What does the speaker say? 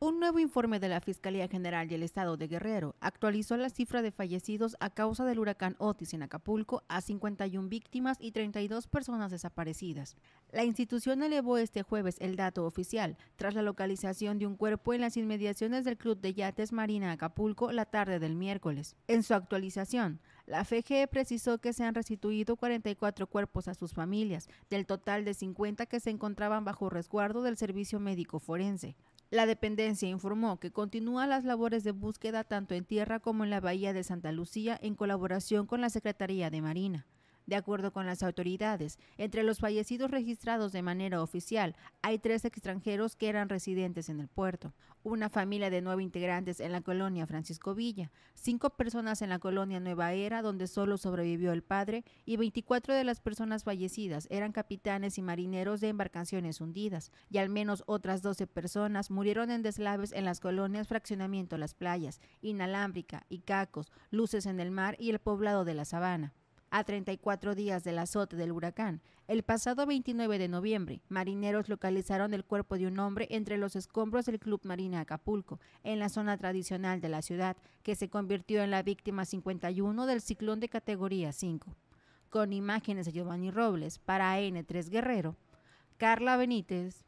Un nuevo informe de la Fiscalía General del Estado de Guerrero actualizó la cifra de fallecidos a causa del huracán Otis en Acapulco a 51 víctimas y 32 personas desaparecidas. La institución elevó este jueves el dato oficial tras la localización de un cuerpo en las inmediaciones del Club de Yates Marina Acapulco la tarde del miércoles. En su actualización, la FGE precisó que se han restituido 44 cuerpos a sus familias, del total de 50 que se encontraban bajo resguardo del Servicio Médico Forense. La dependencia informó que continúa las labores de búsqueda tanto en tierra como en la bahía de Santa Lucía en colaboración con la Secretaría de Marina. De acuerdo con las autoridades, entre los fallecidos registrados de manera oficial hay tres extranjeros que eran residentes en el puerto, una familia de nueve integrantes en la colonia Francisco Villa, cinco personas en la colonia Nueva Era donde solo sobrevivió el padre y 24 de las personas fallecidas eran capitanes y marineros de embarcaciones hundidas y al menos otras 12 personas murieron en deslaves en las colonias Fraccionamiento Las Playas, Inalámbrica, Icacos, Luces en el Mar y el poblado de la Sabana. A 34 días del azote del huracán, el pasado 29 de noviembre, marineros localizaron el cuerpo de un hombre entre los escombros del Club Marina Acapulco, en la zona tradicional de la ciudad, que se convirtió en la víctima 51 del ciclón de categoría 5. Con imágenes de Giovanni Robles para N3 Guerrero, Carla Benítez,